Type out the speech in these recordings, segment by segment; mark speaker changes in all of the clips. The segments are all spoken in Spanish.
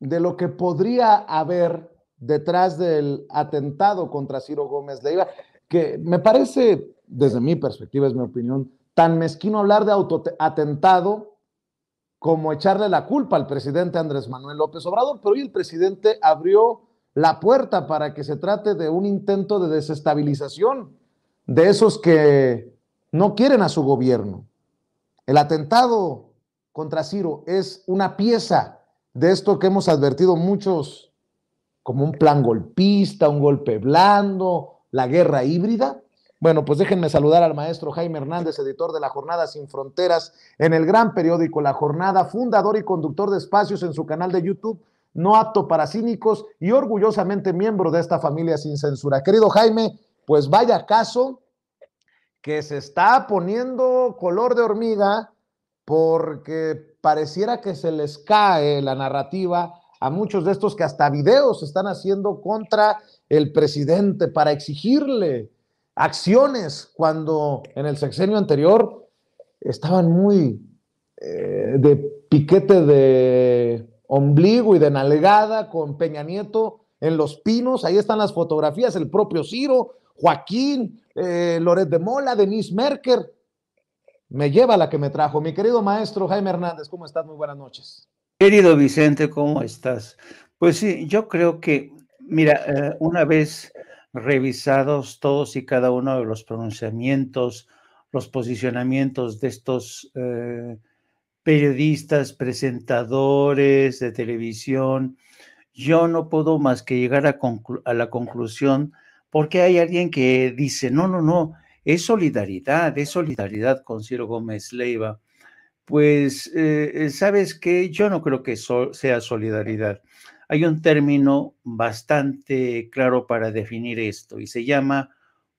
Speaker 1: de lo que podría haber detrás del atentado contra Ciro Gómez Leiva, que me parece, desde mi perspectiva, es mi opinión, tan mezquino hablar de atentado como echarle la culpa al presidente Andrés Manuel López Obrador, pero hoy el presidente abrió la puerta para que se trate de un intento de desestabilización de esos que no quieren a su gobierno. El atentado contra Ciro es una pieza de esto que hemos advertido muchos, como un plan golpista, un golpe blando, la guerra híbrida. Bueno, pues déjenme saludar al maestro Jaime Hernández, editor de La Jornada Sin Fronteras, en el gran periódico La Jornada, fundador y conductor de espacios en su canal de YouTube, no apto para cínicos y orgullosamente miembro de esta familia sin censura. Querido Jaime, pues vaya caso que se está poniendo color de hormiga porque pareciera que se les cae la narrativa a muchos de estos que hasta videos están haciendo contra el presidente para exigirle acciones cuando en el sexenio anterior estaban muy eh, de piquete de ombligo y de nalgada con Peña Nieto en Los Pinos. Ahí están las fotografías, el propio Ciro, Joaquín, eh, Loret de Mola, Denise Merker me lleva la que me trajo. Mi querido maestro Jaime Hernández, ¿cómo estás? Muy buenas noches.
Speaker 2: Querido Vicente, ¿cómo estás? Pues sí, yo creo que, mira, eh, una vez revisados todos y cada uno de los pronunciamientos, los posicionamientos de estos eh, periodistas, presentadores de televisión, yo no puedo más que llegar a, a la conclusión porque hay alguien que dice, no, no, no, es solidaridad, es solidaridad con Ciro Gómez Leiva. Pues, eh, eh, ¿sabes que Yo no creo que sea solidaridad. Hay un término bastante claro para definir esto y se llama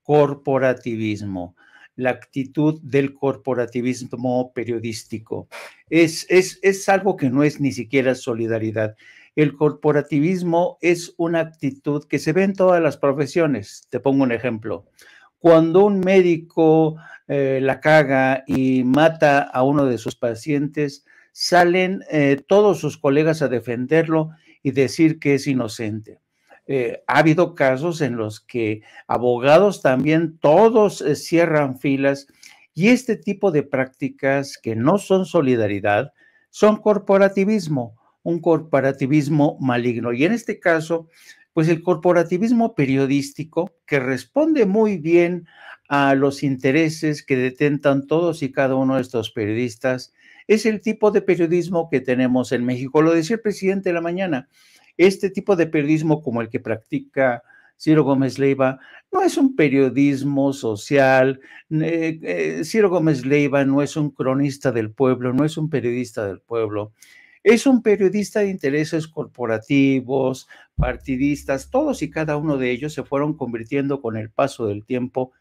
Speaker 2: corporativismo, la actitud del corporativismo periodístico. Es, es, es algo que no es ni siquiera solidaridad. El corporativismo es una actitud que se ve en todas las profesiones. Te pongo un ejemplo cuando un médico eh, la caga y mata a uno de sus pacientes, salen eh, todos sus colegas a defenderlo y decir que es inocente. Eh, ha habido casos en los que abogados también todos cierran filas y este tipo de prácticas que no son solidaridad son corporativismo, un corporativismo maligno. Y en este caso, pues el corporativismo periodístico que responde muy bien a los intereses que detentan todos y cada uno de estos periodistas, es el tipo de periodismo que tenemos en México. Lo decía el presidente de la mañana, este tipo de periodismo como el que practica Ciro Gómez Leiva no es un periodismo social, eh, Ciro Gómez Leiva no es un cronista del pueblo, no es un periodista del pueblo, es un periodista de intereses corporativos, partidistas, todos y cada uno de ellos se fueron convirtiendo con el paso del tiempo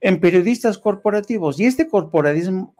Speaker 2: en periodistas corporativos. Y este corporatismo,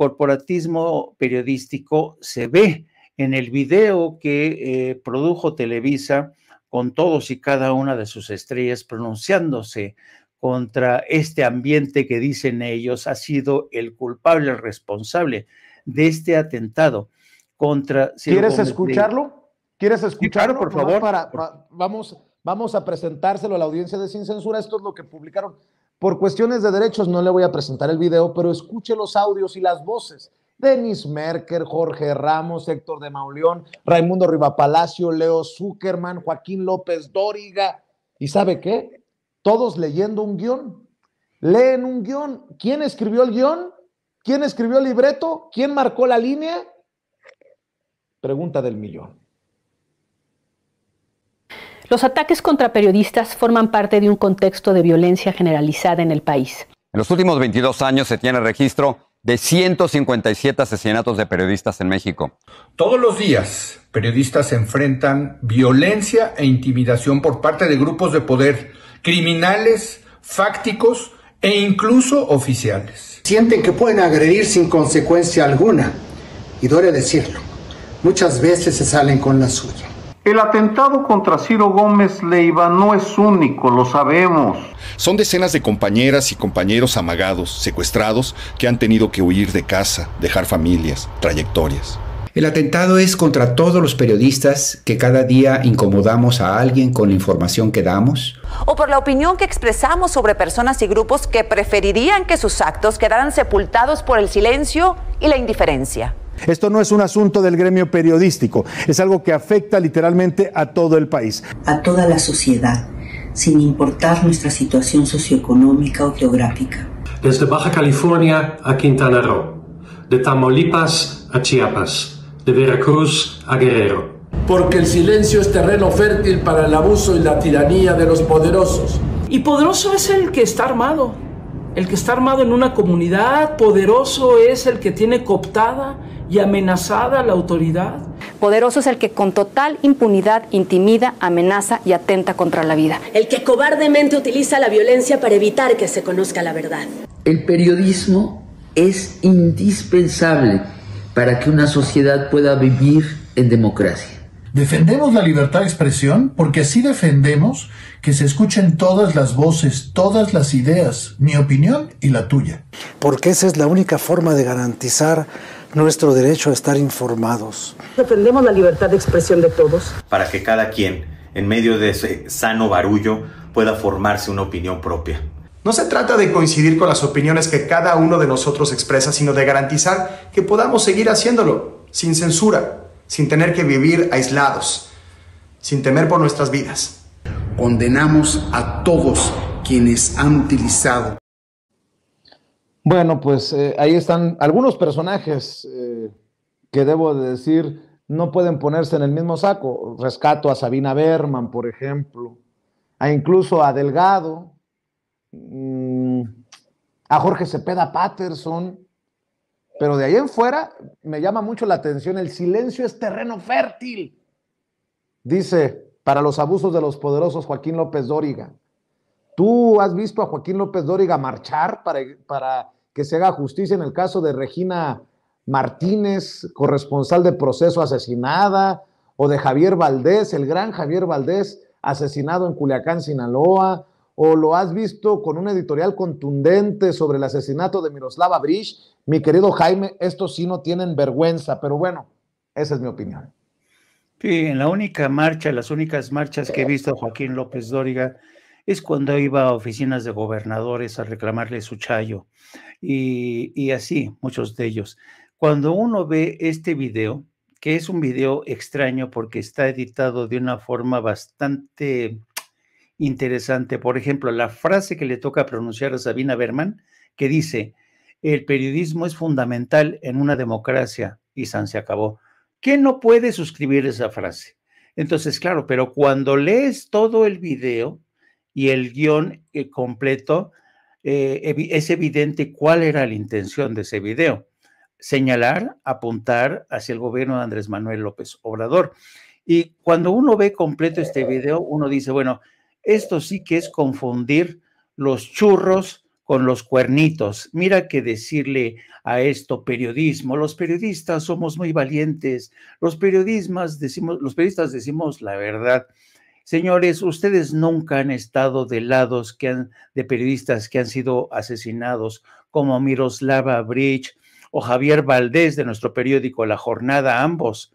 Speaker 2: periodístico se ve en el video que eh, produjo Televisa con todos y cada una de sus estrellas pronunciándose contra este ambiente que dicen ellos ha sido el culpable, el responsable de este atentado contra... ¿Quieres escucharlo? ¿Quieres escucharlo? por pues favor.
Speaker 1: vamos, vamos a presentárselo a la audiencia de Sin Censura. Esto es lo que publicaron. Por cuestiones de derechos no le voy a presentar el video, pero escuche los audios y las voces. Denis Merker, Jorge Ramos, Héctor de Mauleón, Raimundo Rivapalacio, Leo Zuckerman, Joaquín López Dóriga. ¿Y sabe qué? Todos leyendo un guión. Leen un guión. ¿Quién escribió el guión? ¿Quién escribió el libreto? ¿Quién marcó la línea? Pregunta del millón.
Speaker 2: Los ataques contra periodistas forman parte de un contexto de violencia generalizada en el país.
Speaker 1: En los últimos 22 años se tiene registro de 157 asesinatos de periodistas en México.
Speaker 2: Todos los días, periodistas enfrentan violencia e intimidación por parte de grupos de poder, criminales, fácticos e incluso oficiales. Sienten que pueden agredir
Speaker 1: sin consecuencia alguna, y duele decirlo muchas veces se salen con la suya. El atentado contra Ciro Gómez Leiva no es único, lo sabemos. Son decenas de compañeras y compañeros amagados, secuestrados, que han tenido que huir
Speaker 2: de casa, dejar familias, trayectorias. El atentado es contra todos los periodistas que cada día incomodamos a alguien con la información que damos.
Speaker 1: O por la opinión que expresamos sobre personas y grupos que preferirían que sus actos quedaran sepultados por el silencio y la indiferencia. Esto no es un asunto del gremio periodístico, es algo que afecta literalmente a todo el país. A toda la sociedad, sin importar nuestra
Speaker 2: situación socioeconómica o geográfica. Desde Baja California a Quintana Roo, de Tamaulipas a Chiapas, de Veracruz a Guerrero.
Speaker 1: Porque el silencio es terreno fértil para el abuso y la tiranía de los poderosos. Y
Speaker 2: poderoso es el que está armado. El que está armado en una comunidad, poderoso es el que tiene cooptada y amenazada la autoridad. Poderoso es el que con
Speaker 1: total impunidad intimida, amenaza y atenta contra la vida. El que cobardemente utiliza la violencia para evitar que se conozca la verdad.
Speaker 2: El periodismo es indispensable para que una sociedad pueda vivir en democracia.
Speaker 1: Defendemos la libertad de expresión porque así defendemos que se escuchen todas las voces, todas las ideas, mi opinión y la tuya. Porque esa es la única forma de garantizar nuestro derecho a estar informados. Defendemos la libertad de expresión de todos. Para que cada quien, en medio de ese sano barullo, pueda formarse una opinión propia. No se trata de coincidir con las opiniones que cada uno de nosotros expresa, sino de garantizar que podamos seguir haciéndolo, sin censura, sin tener que vivir aislados, sin temer por nuestras vidas. Condenamos a todos quienes han utilizado. Bueno, pues eh, ahí están algunos personajes eh, que debo decir no pueden ponerse en el mismo saco. Rescato a Sabina Berman, por ejemplo, a incluso a Delgado, mm, a Jorge Cepeda Patterson, pero de ahí en fuera me llama mucho la atención, el silencio es terreno fértil. Dice, para los abusos de los poderosos Joaquín López Dóriga. ¿Tú has visto a Joaquín López Dóriga marchar para, para que se haga justicia en el caso de Regina Martínez, corresponsal de proceso asesinada, o de Javier Valdés, el gran Javier Valdés, asesinado en Culiacán, Sinaloa, o lo has visto con un editorial contundente sobre el asesinato de Miroslava Brich, mi querido Jaime, estos sí no tienen vergüenza, pero bueno, esa es mi opinión.
Speaker 2: Sí, en la única marcha, las únicas marchas que he visto Joaquín López Dóriga es cuando iba a oficinas de gobernadores a reclamarle su chayo y, y así muchos de ellos. Cuando uno ve este video, que es un video extraño porque está editado de una forma bastante interesante. Por ejemplo, la frase que le toca pronunciar a Sabina Berman, que dice, el periodismo es fundamental en una democracia y San se acabó. ¿Quién no puede suscribir esa frase? Entonces, claro, pero cuando lees todo el video y el guión eh, completo, eh, es evidente cuál era la intención de ese video. Señalar, apuntar hacia el gobierno de Andrés Manuel López Obrador. Y cuando uno ve completo este video, uno dice, bueno, esto sí que es confundir los churros con los cuernitos. Mira que decirle a esto periodismo. Los periodistas somos muy valientes. Los periodistas decimos, los periodistas decimos la verdad. Señores, ustedes nunca han estado de lados de periodistas que han sido asesinados, como Miroslava Bridge o Javier Valdés de nuestro periódico La Jornada, ambos.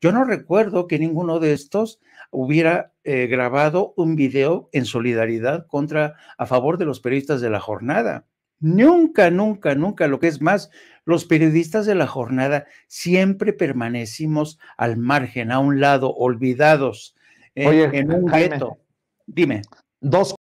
Speaker 2: Yo no recuerdo que ninguno de estos hubiera eh, grabado un video en solidaridad contra, a favor de los periodistas de la jornada. Nunca, nunca, nunca, lo que es más, los periodistas de la jornada siempre permanecimos al margen, a un lado, olvidados,
Speaker 1: en, un gueto.
Speaker 2: Dime. Dos